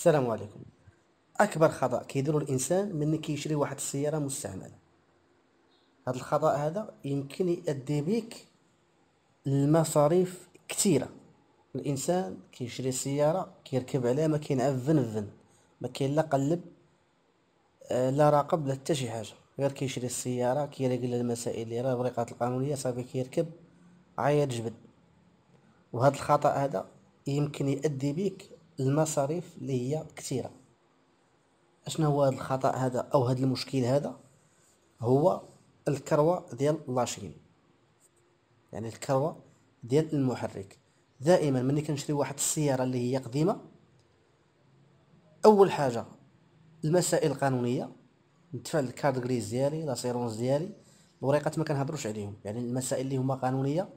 السلام عليكم اكبر خطا كيديرو الانسان ملي كيشري واحد السياره مستعمله هذا الخطا هذا يمكن يؤدي بك للمصاريف كثيره الانسان كيشري سياره كيركب عليها ما كينعف فن فن ما كاين لا قلب آه، لا راقب لا حتى شي حاجه غير كيشري السياره كيراقل المسائل اللي راه بريقات القانونيه صافي كيركب عيط جبد وهذا الخطا هذا يمكن يؤدي بك المصاريف اللي هي كثيره اشنا هو هذا الخطا هذا او هذا المشكل هذا هو الكروه ديال لاشين يعني الكروه ديال المحرك دائما ملي كنشري واحد السياره اللي هي قديمه اول حاجه المسائل القانونيه ندفع الكارد غريز ديالي لاسيرونس ديالي الوريقات ما كنهضروش عليهم يعني المسائل اللي هما قانونيه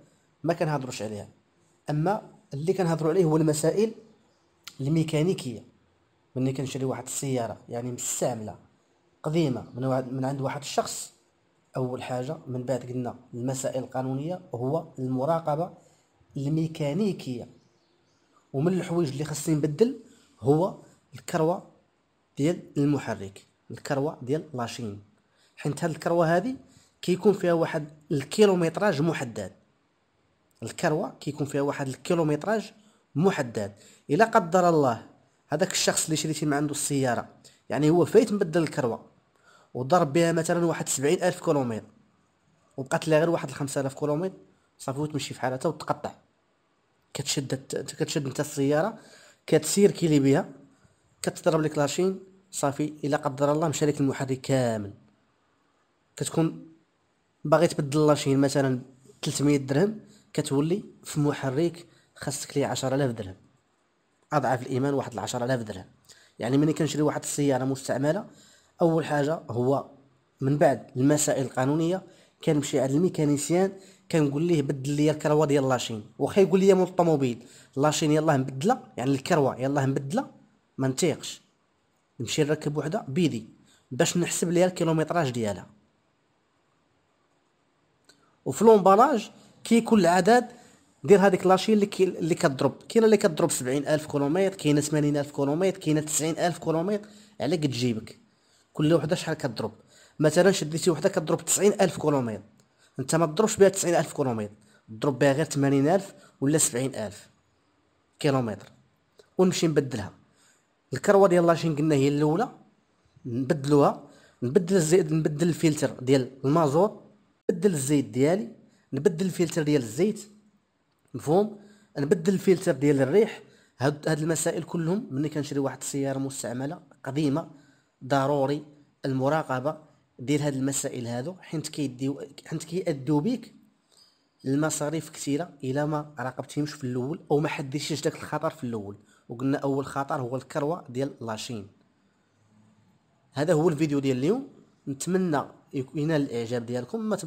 ما كنهضروش عليها اما اللي كنهضروا عليه هو المسائل الميكانيكيه ملي كنشري واحد السياره يعني مستعمله قديمه من واحد من عند واحد الشخص اول حاجه من بعد قلنا المسائل القانونيه هو المراقبه الميكانيكيه ومن الحوايج اللي خاصني نبدل هو الكروه ديال المحرك الكروه ديال لاشين حيت هاد الكروه هذه كيكون فيها واحد الكيلومتراج محدد الكروه كيكون فيها واحد الكيلومتراج محدد الا قدر الله هذاك الشخص اللي شريتي من عنده السياره يعني هو فايت مبدل الكروه وضرب بها مثلا واحد سبعين الف كيلومتر وبقات لها غير واحد الخمسة الاف كيلومتر صافي وتمشي في حالتها وتقطع كتشد كتشد انت السياره كتسير كيلي بها كتضرب لك لاشين صافي الا قدر الله مشى لك المحرك كامل كتكون باغي تبدل لاشين مثلا 300 درهم كتولي في محرك خاصك ليه 10000 درهم اضعف الايمان واحد 10000 درهم يعني ملي كنشري واحد السياره مستعمله اول حاجه هو من بعد المسائل القانونيه كنمشي عند الميكانيسيان كنقول ليه بدل لي الكروه ديال لاشين واخا يقول لي مول الطوموبيل لاشين يلاه مبدله يعني الكروه يلاه مبدله ما نتيقش نمشي نركب وحده بيدي باش نحسب ليها الكيلومتراج ديالها وفي لومبالاج كيكون العدد دير هذيك لاشين اللي كي اللي كضرب كاينه اللي كضرب 70000 كيلومتر كاينه 80000 كيلومتر كاينه 90000 كيلومتر على قد جيبك كل وحده شحال كضرب مثلا شديتي وحده كضرب 90000 كيلومتر انت ما تضربش بها 90000 كيلومتر تضرب بها غير 80000 ولا 70000 كيلومتر ونمشي نبدلها الكروه ديال لاشين قلنا هي الاولى نبدلوها نبدل الزيت نبدل الفلتر ديال المازوت نبدل الزيت ديالي نبدل الفلتر ديال الزيت مفهوم نبدل الفلتر ديال الريح هاد هاد المسائل كلهم ملي كنشري واحد السياره مستعمله قديمه ضروري المراقبه ديال هاد المسائل هادو حيت كيديو حيت كيأدو بك المصاريف كثيره الا ما راقبتيهمش في الاول او ما حدشيش داك الخطر في الاول وقلنا اول خطر هو الكروه ديال لاشين هذا هو الفيديو ديال اليوم نتمنى ينال الاعجاب ديالكم ما